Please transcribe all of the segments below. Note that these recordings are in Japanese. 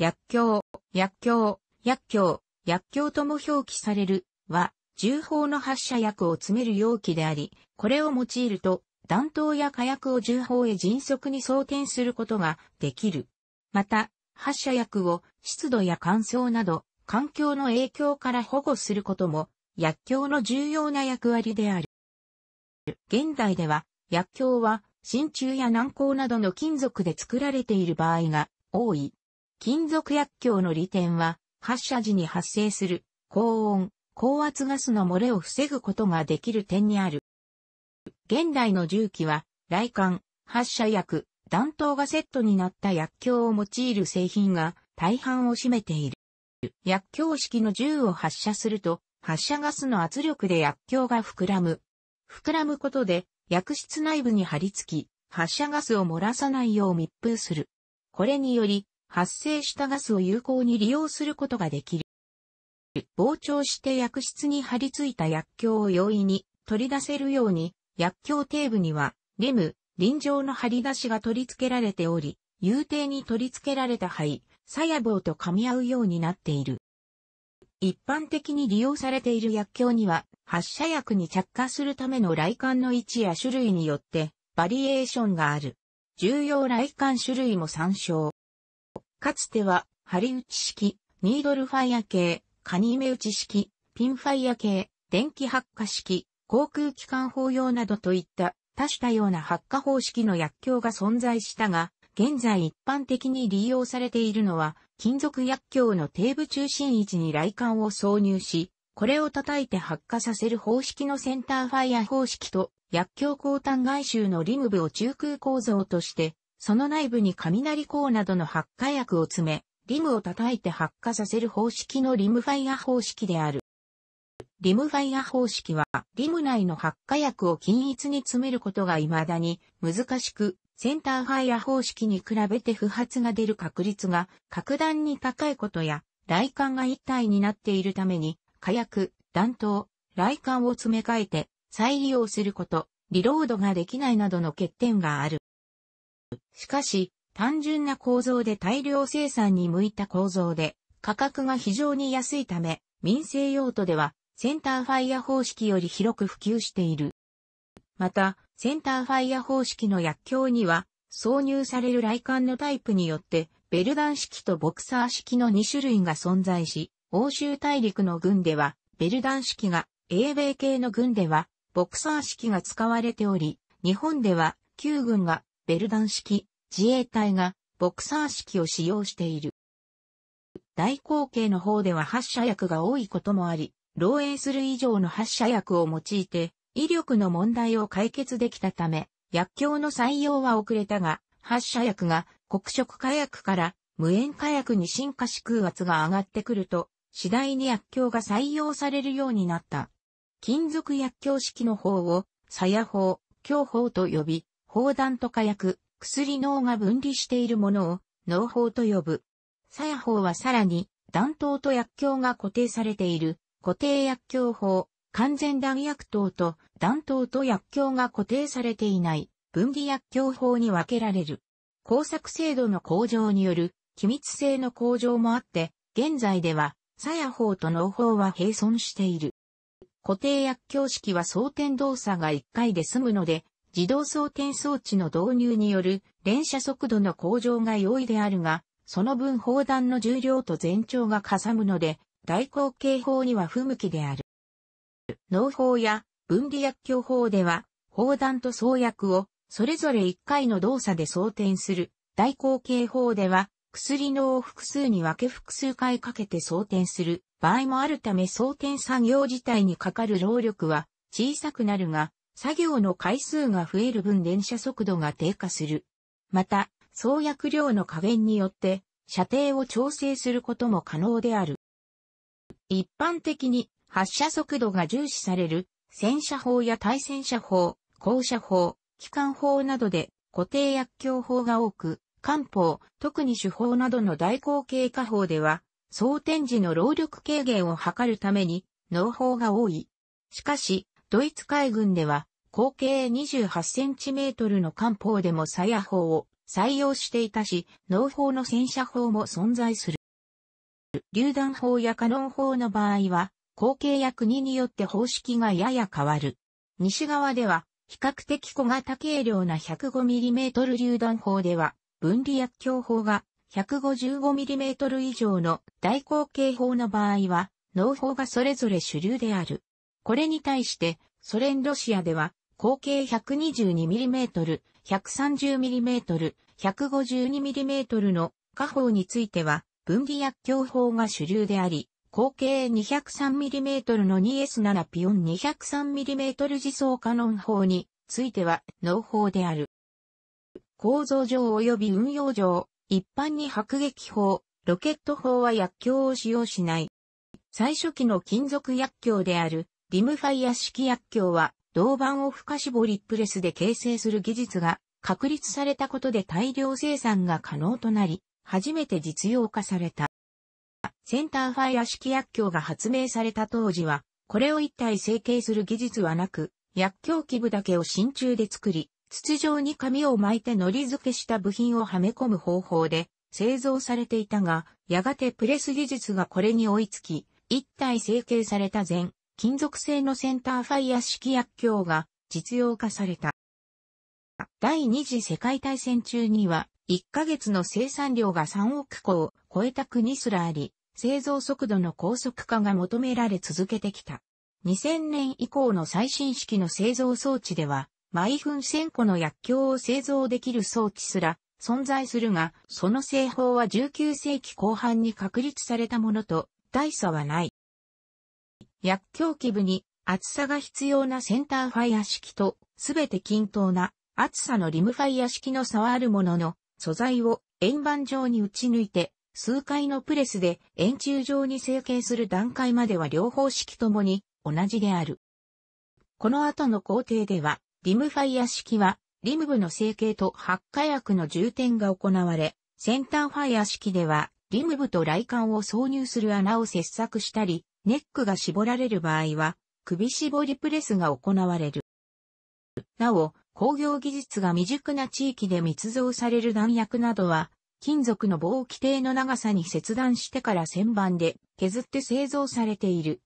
薬莢、薬莢、薬莢、薬莢とも表記されるは、銃砲の発射薬を詰める容器であり、これを用いると、弾頭や火薬を銃砲へ迅速に装填することができる。また、発射薬を湿度や乾燥など、環境の影響から保護することも、薬莢の重要な役割である。現代では、薬莢は、真鍮や軟膏などの金属で作られている場合が多い。金属薬莢の利点は、発射時に発生する高温、高圧ガスの漏れを防ぐことができる点にある。現代の重機は、雷管、発射薬、弾頭がセットになった薬莢を用いる製品が大半を占めている。薬莢式の銃を発射すると、発射ガスの圧力で薬莢が膨らむ。膨らむことで、薬室内部に張り付き、発射ガスを漏らさないよう密封する。これにより、発生したガスを有効に利用することができる。膨張して薬室に張り付いた薬莢を容易に取り出せるように、薬莢底部には、リム、臨場の張り出しが取り付けられており、有底に取り付けられた肺、鞘棒と噛み合うようになっている。一般的に利用されている薬莢には、発射薬に着火するための雷管の位置や種類によって、バリエーションがある。重要雷管種類も参照。かつては、針打ち式、ニードルファイア系、カニ目打ち式、ピンファイア系、電気発火式、航空機関法用などといった多種多様な発火方式の薬莢が存在したが、現在一般的に利用されているのは、金属薬莢の底部中心位置に雷管を挿入し、これを叩いて発火させる方式のセンターファイア方式と、薬莢鋼炭外周のリム部を中空構造としてその内部に雷光などの発火薬を詰め、リムを叩いて発火させる方式のリムファイア方式である。リムファイア方式は、リム内の発火薬を均一に詰めることが未だに難しく、センターファイア方式に比べて不発が出る確率が格段に高いことや、雷管が一体になっているために、火薬、弾頭、雷管を詰め替えて再利用すること、リロードができないなどの欠点がある。しかし、単純な構造で大量生産に向いた構造で、価格が非常に安いため、民生用途では、センターファイア方式より広く普及している。また、センターファイア方式の薬莢には、挿入される雷管のタイプによって、ベルダン式とボクサー式の2種類が存在し、欧州大陸の軍では、ベルダン式が、英米系の軍では、ボクサー式が使われており、日本では、旧軍がベルダン式、自衛隊がボクサー式を使用している。大口径の方では発射薬が多いこともあり、漏洩する以上の発射薬を用いて、威力の問題を解決できたため、薬莢の採用は遅れたが、発射薬が黒色火薬から無塩火薬に進化し空圧が上がってくると、次第に薬莢が採用されるようになった。金属薬莢式の方を、鞘砲、強砲と呼び、砲弾と火薬、薬脳が分離しているものを、脳法と呼ぶ。鞘法はさらに、弾頭と薬莢が固定されている、固定薬莢法、完全弾薬頭と弾頭と薬莢が固定されていない、分離薬莢法に分けられる。工作精度の向上による、機密性の向上もあって、現在では、鞘法と脳法は並存している。固定薬莢式は装填動作が1回で済むので、自動装填装置の導入による連射速度の向上が容易であるが、その分砲弾の重量と全長がかさむので、大口径砲には不向きである。農法や分離薬莢法では、砲弾と創薬をそれぞれ1回の動作で装填する。大口径砲では、薬のを複数に分け複数回かけて装填する場合もあるため装填作業自体にかかる労力は小さくなるが、作業の回数が増える分電車速度が低下する。また、創薬量の加減によって、射程を調整することも可能である。一般的に発射速度が重視される戦車法や対戦車法、降車法、機関法などで固定薬莢法が多く、漢方、特に手法などの代行経過法では、装填時の労力軽減を図るために農法が多い。しかし、ドイツ海軍では口径2 8トルの艦砲でも鞘砲を採用していたし、農砲の戦車砲も存在する。榴弾砲やカノン砲の場合は、口径や国によって方式がやや変わる。西側では、比較的小型軽量な 105mm 榴弾砲では、分離薬莢砲が 155mm 以上の大口径砲の場合は、農砲がそれぞれ主流である。これに対して、ソ連ロシアでは、合計 122mm、130mm、152mm の火砲については、分離薬莢砲が主流であり、合計 203mm の 2S7 ピオン 203mm 自走カノン砲については、農砲である。構造上及び運用上、一般に迫撃砲、ロケット砲は薬莢を使用しない。最初期の金属薬莢である、リムファイア式薬莢は、銅板を深絞りプレスで形成する技術が確立されたことで大量生産が可能となり、初めて実用化された。センターファイア式薬莢が発明された当時は、これを一体成形する技術はなく、薬莢基部だけを真鍮で作り、筒状に紙を巻いて糊付けした部品をはめ込む方法で製造されていたが、やがてプレス技術がこれに追いつき、一体成形された前、金属製のセンターファイヤ式薬莢が実用化された。第二次世界大戦中には、1ヶ月の生産量が3億個を超えた国すらあり、製造速度の高速化が求められ続けてきた。2000年以降の最新式の製造装置では、毎分1000個の薬莢を製造できる装置すら存在するが、その製法は19世紀後半に確立されたものと大差はない。薬莢基部に厚さが必要なセンターファイア式と、すべて均等な厚さのリムファイア式の差はあるものの、素材を円盤状に打ち抜いて、数回のプレスで円柱状に成形する段階までは両方式ともに同じである。この後の工程では、リムファイア式は、リム部の成形と発火薬の充填が行われ、センターファイア式では、リム部と雷管を挿入する穴を切削したり、ネックが絞られる場合は、首絞りプレスが行われる。なお、工業技術が未熟な地域で密造される弾薬などは、金属の棒規定の長さに切断してから旋盤で削って製造されている。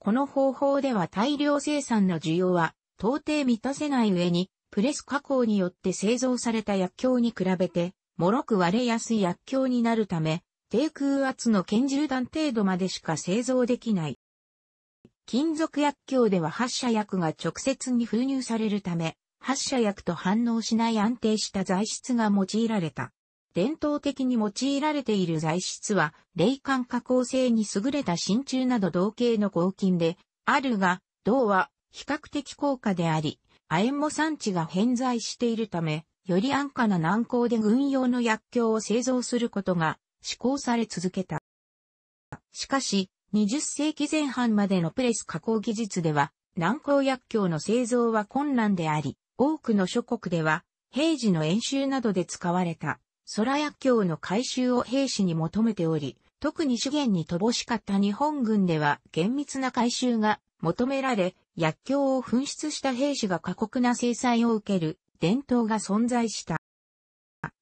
この方法では大量生産の需要は到底満たせない上に、プレス加工によって製造された薬莢に比べて、脆く割れやすい薬莢になるため、低空圧の拳銃弾程度までしか製造できない。金属薬莢では発射薬が直接に封入されるため、発射薬と反応しない安定した材質が用いられた。伝統的に用いられている材質は、冷感加工性に優れた真鍮など同型の合金で、あるが、銅は比較的高価であり、亜鉛も産地が偏在しているため、より安価な軟膏で軍用の薬莢を製造することが施行され続けた。しかし、20世紀前半までのプレス加工技術では、南高薬莢の製造は困難であり、多くの諸国では、平時の演習などで使われた、空薬莢の回収を兵士に求めており、特に資源に乏しかった日本軍では厳密な回収が求められ、薬莢を紛失した兵士が過酷な制裁を受ける伝統が存在した。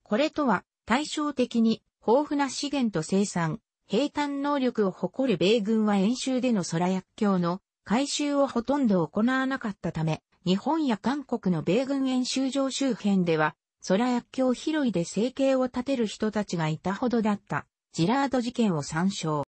これとは対照的に豊富な資源と生産、平坦能力を誇る米軍は演習での空薬莢の回収をほとんど行わなかったため、日本や韓国の米軍演習場周辺では、空薬莢広いで生計を立てる人たちがいたほどだった、ジラード事件を参照。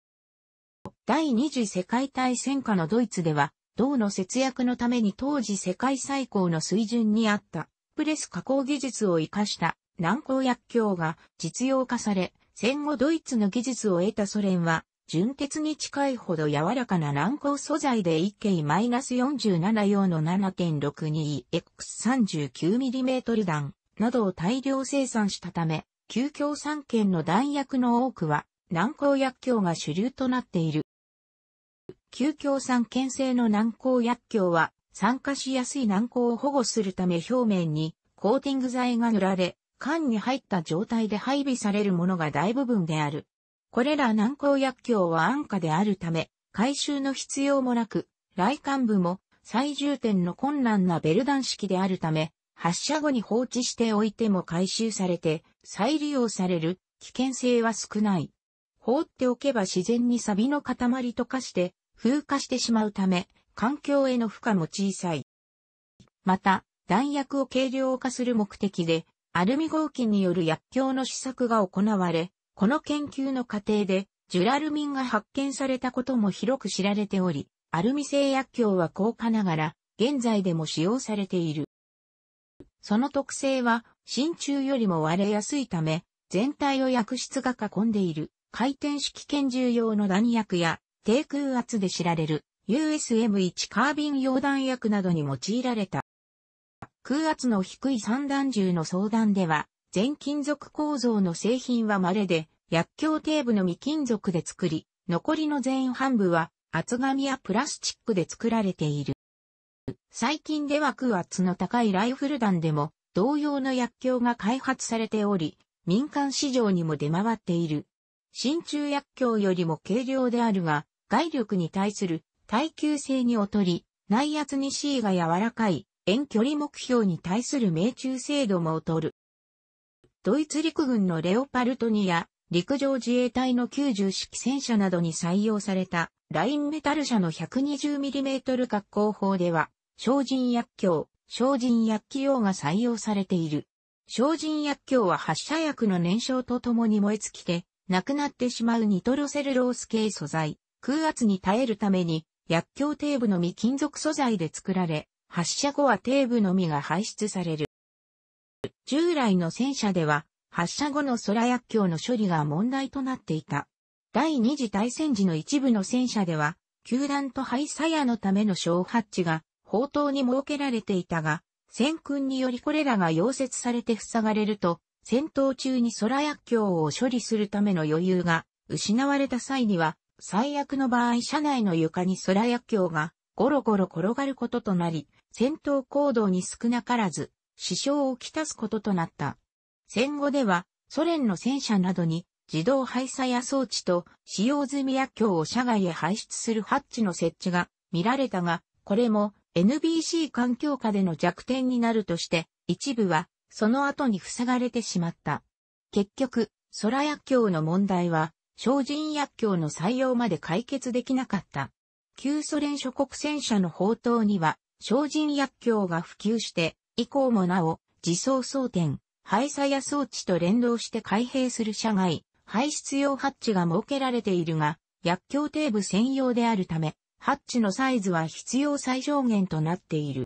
第二次世界大戦下のドイツでは、銅の節約のために当時世界最高の水準にあった、プレス加工技術を活かした難攻薬莢が実用化され、戦後ドイツの技術を得たソ連は、純鉄に近いほど柔らかな軟膏素材で 1K-47 用の 7.62X39mm 弾などを大量生産したため、旧共産圏の弾薬の多くは軟膏薬莢が主流となっている。旧共産圏製の軟膏薬莢は酸化しやすい軟膏を保護するため表面にコーティング剤が塗られ、缶に入った状態で配備されるものが大部分である。これら軟膏薬莢は安価であるため、回収の必要もなく、来館部も最重点の困難なベルダン式であるため、発射後に放置しておいても回収されて再利用される危険性は少ない。放っておけば自然に錆の塊と化して風化してしまうため、環境への負荷も小さい。また、弾薬を軽量化する目的でアルミ合金による薬莢の試作が行われ、この研究の過程で、ジュラルミンが発見されたことも広く知られており、アルミ製薬莢は高価ながら、現在でも使用されている。その特性は、真鍮よりも割れやすいため、全体を薬室が囲んでいる、回転式拳銃用の弾薬や、低空圧で知られる、USM1 カービン溶弾薬などに用いられた。空圧の低い散弾銃の相談では、全金属構造の製品は稀で、薬莢底部の未金属で作り、残りの全半部は厚紙やプラスチックで作られている。最近では空圧の高いライフル弾でも同様の薬莢が開発されており、民間市場にも出回っている。真鍮薬莢よりも軽量であるが、外力に対する耐久性に劣り、内圧に C が柔らかい遠距離目標に対する命中精度も劣る。ドイツ陸軍のレオパルト2や陸上自衛隊の90式戦車などに採用されたラインメタル車の 120mm 格好砲では、精進薬莢、精進薬器用が採用されている。精進薬莢は発射薬の燃焼とともに燃え尽きて、なくなってしまうニトロセルロース系素材、空圧に耐えるために、薬莢底部の未金属素材で作られ、発射後は底部のみが排出される。従来の戦車では、発射後の空薬莢の処理が問題となっていた。第二次大戦時の一部の戦車では、球団と排砂屋のための小発地が、砲塔に設けられていたが、戦訓によりこれらが溶接されて塞がれると、戦闘中に空薬莢を処理するための余裕が失われた際には、最悪の場合車内の床に空薬莢がゴロゴロ転がることとなり、戦闘行動に少なからず、支障をきたすこととなった。戦後では、ソ連の戦車などに、自動廃車や装置と使用済み薬莢を車外へ排出するハッチの設置が見られたが、これも NBC 環境下での弱点になるとして、一部はその後に塞がれてしまった。結局、空薬莢の問題は、精進薬莢の採用まで解決できなかった。旧ソ連諸国戦車の砲塔には、精進薬莢が普及して、以降もなお、自走装填、廃車や装置と連動して開閉する車外、排出用ハッチが設けられているが、薬莢底部専用であるため、ハッチのサイズは必要最小限となっている。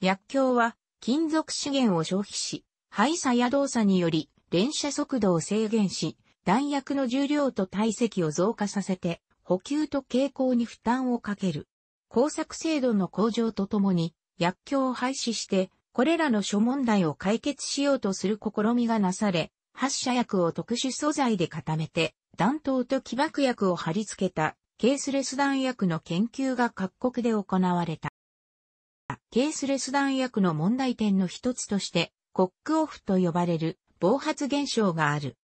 薬莢は、金属資源を消費し、廃車や動作により、連射速度を制限し、弾薬の重量と体積を増加させて、補給と傾向に負担をかける。工作制度の向上とともに、薬莢を廃止して、これらの諸問題を解決しようとする試みがなされ、発射薬を特殊素材で固めて、弾頭と起爆薬を貼り付けた、ケースレス弾薬の研究が各国で行われた。ケースレス弾薬の問題点の一つとして、コックオフと呼ばれる暴発現象がある。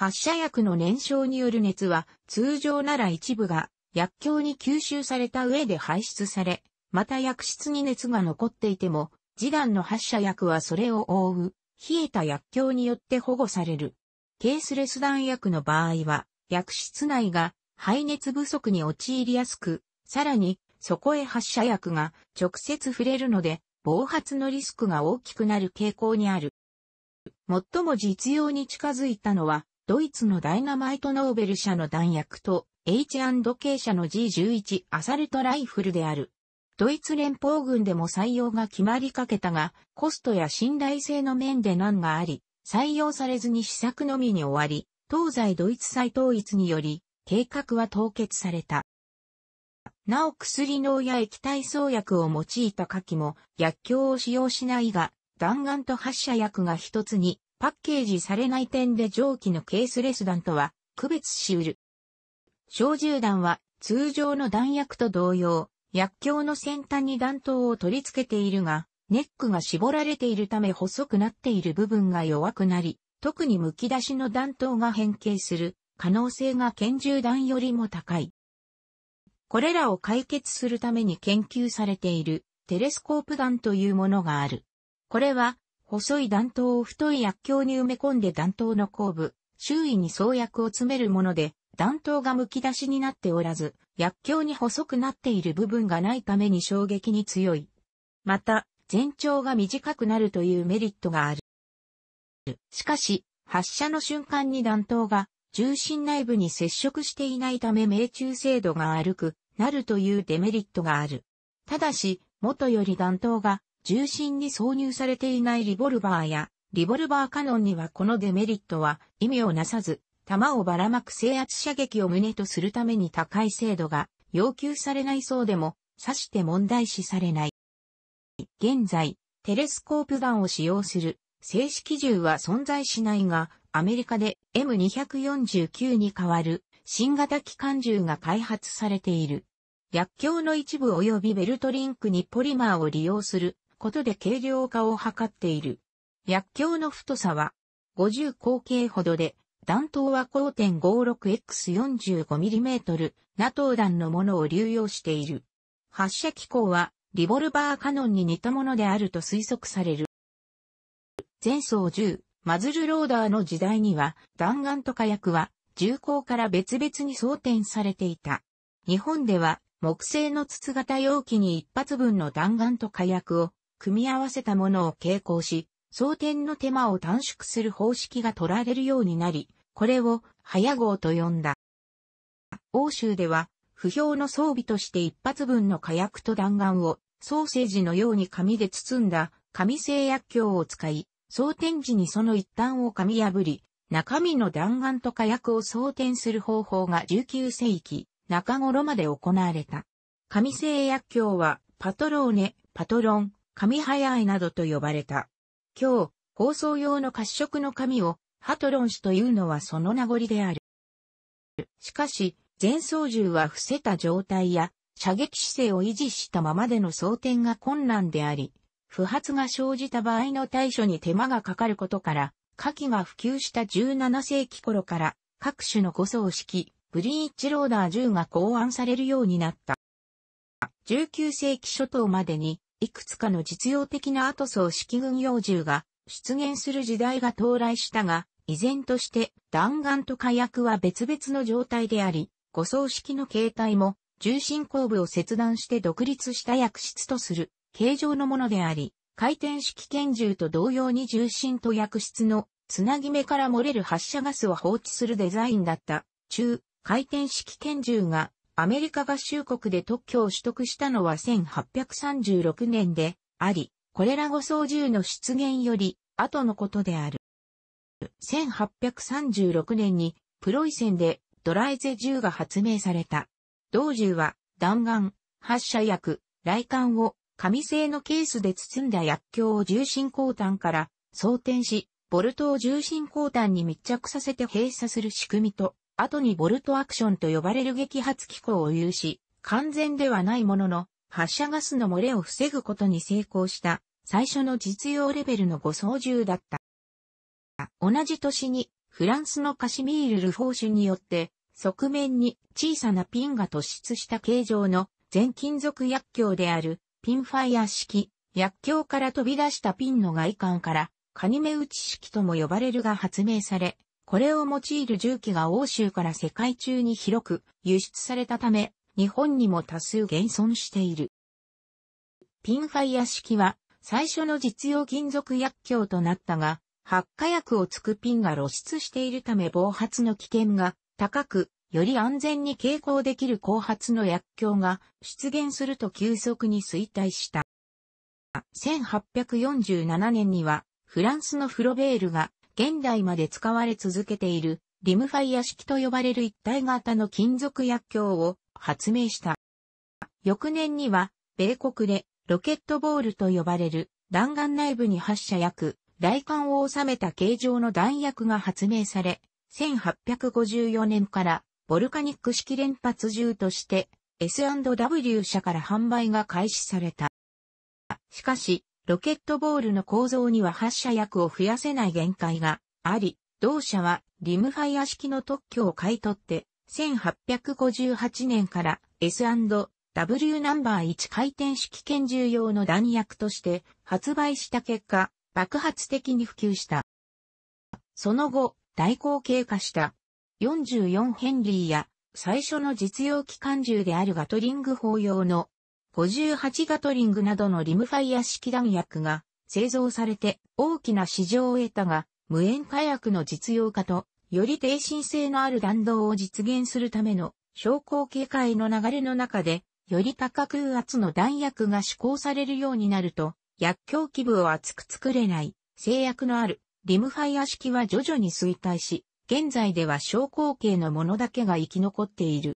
発射薬の燃焼による熱は、通常なら一部が薬莢に吸収された上で排出され、また薬室に熱が残っていても、次弾の発射薬はそれを覆う、冷えた薬莢によって保護される。ケースレス弾薬の場合は、薬室内が排熱不足に陥りやすく、さらに、そこへ発射薬が直接触れるので、暴発のリスクが大きくなる傾向にある。最も実用に近づいたのは、ドイツのダイナマイトノーベル社の弾薬と H&K 社の G11 アサルトライフルである。ドイツ連邦軍でも採用が決まりかけたが、コストや信頼性の面で難があり、採用されずに試作のみに終わり、東西ドイツ再統一により、計画は凍結された。なお薬のや液体創薬を用いた火器も薬莢を使用しないが、弾丸と発射薬が一つにパッケージされない点で蒸気のケースレス弾とは区別し得る。小銃弾は通常の弾薬と同様、薬莢の先端に弾頭を取り付けているが、ネックが絞られているため細くなっている部分が弱くなり、特に剥き出しの弾頭が変形する可能性が拳銃弾よりも高い。これらを解決するために研究されているテレスコープ弾というものがある。これは細い弾頭を太い薬莢に埋め込んで弾頭の後部、周囲に創薬を詰めるもので、弾頭がむき出しになっておらず、薬莢に細くなっている部分がないために衝撃に強い。また、全長が短くなるというメリットがある。しかし、発射の瞬間に弾頭が重心内部に接触していないため命中精度が悪くなるというデメリットがある。ただし、元より弾頭が重心に挿入されていないリボルバーや、リボルバーカノンにはこのデメリットは意味をなさず、弾をばらまく制圧射撃を胸とするために高い精度が要求されないそうでも、さして問題視されない。現在、テレスコープガンを使用する正式銃は存在しないが、アメリカで M249 に代わる新型機関銃が開発されている。薬莢の一部及びベルトリンクにポリマーを利用することで軽量化を図っている。薬莢の太さは50口径ほどで、弾頭は 5.56X45mm ナトー弾のものを流用している。発射機構はリボルバーカノンに似たものであると推測される。前走銃、マズルローダーの時代には弾丸と火薬は銃口から別々に装填されていた。日本では木製の筒型容器に一発分の弾丸と火薬を組み合わせたものを傾向し、装填の手間を短縮する方式が取られるようになり、これを早号と呼んだ。欧州では、不評の装備として一発分の火薬と弾丸をソーセージのように紙で包んだ紙製薬鏡を使い、装填時にその一端を紙破り、中身の弾丸と火薬を装填する方法が19世紀中頃まで行われた。紙製薬鏡はパトローネ、パトロン、紙早いなどと呼ばれた。今日、放送用の褐色の紙をハトロン紙というのはその名残である。しかし、前操縦は伏せた状態や射撃姿勢を維持したままでの装填が困難であり、不発が生じた場合の対処に手間がかかることから、火器が普及した17世紀頃から各種の誤装式、ブリーチローダー銃が考案されるようになった。19世紀初頭までにいくつかの実用的な後ト式軍用銃が出現する時代が到来したが、依然として弾丸と火薬は別々の状態であり、護送式の形態も重心後部を切断して独立した薬室とする形状のものであり、回転式拳銃と同様に重心と薬室のつなぎ目から漏れる発射ガスを放置するデザインだった中回転式拳銃がアメリカ合衆国で特許を取得したのは1836年であり、これら5操銃の出現より後のことである。1836年にプロイセンでドライゼ銃が発明された。同銃は弾丸、発射薬、雷管を紙製のケースで包んだ薬莢を重心鋼炭から装填し、ボルトを重心鋼炭に密着させて閉鎖する仕組みと後にボルトアクションと呼ばれる撃発機構を有し、完全ではないものの、発射ガスの漏れを防ぐことに成功した最初の実用レベルの誤操縦だった。同じ年にフランスのカシミール・ルフォーシュによって側面に小さなピンが突出した形状の全金属薬莢であるピンファイア式薬莢から飛び出したピンの外観からカニメ打ち式とも呼ばれるが発明されこれを用いる銃器が欧州から世界中に広く輸出されたため、日本にも多数現存している。ピンファイア式は最初の実用金属薬莢となったが、発火薬をつくピンが露出しているため暴発の危険が高く、より安全に携行できる後発の薬莢が出現すると急速に衰退した。1847年にはフランスのフロベールが現代まで使われ続けているリムファイア式と呼ばれる一体型の金属薬莢を発明した。翌年には、米国でロケットボールと呼ばれる弾丸内部に発射薬、雷管を収めた形状の弾薬が発明され、1854年からボルカニック式連発銃として S&W 社から販売が開始された。しかし、ロケットボールの構造には発射薬を増やせない限界があり、同社はリムファイア式の特許を買い取って、1858年から S&W ナンバー1回転式拳銃用の弾薬として発売した結果、爆発的に普及した。その後、大口経過した。44ヘンリーや最初の実用機関銃であるガトリング法用の58ガトリングなどのリムファイア式弾薬が製造されて大きな市場を得たが、無塩火薬の実用化と、より低心性のある弾道を実現するための昇降警戒の流れの中で、より高空圧の弾薬が施行されるようになると、薬莢基部を厚く作れない制約のあるリムファイア式は徐々に衰退し、現在では昇降系のものだけが生き残っている。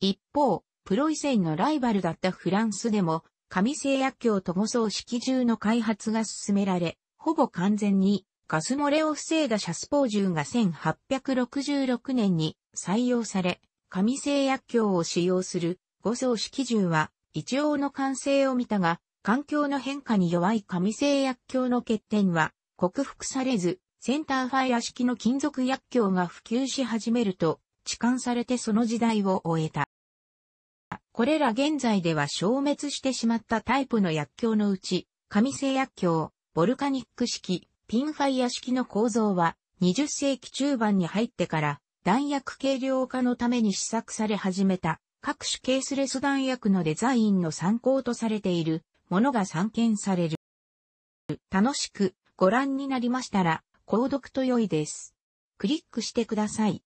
一方、プロイセンのライバルだったフランスでも、紙製薬業と誤送式銃の開発が進められ、ほぼ完全にガス漏れを防いだシャスポー銃が1866年に採用され、紙製薬業を使用する誤送式銃は一応の完成を見たが、環境の変化に弱い紙製薬業の欠点は克服されず、センターファイア式の金属薬莢が普及し始めると、置換されてその時代を終えた。これら現在では消滅してしまったタイプの薬莢のうち、紙製薬莢、ボルカニック式、ピンファイア式の構造は、20世紀中盤に入ってから、弾薬軽量化のために試作され始めた、各種ケースレス弾薬のデザインの参考とされているものが散見される。楽しくご覧になりましたら、購読と良いです。クリックしてください。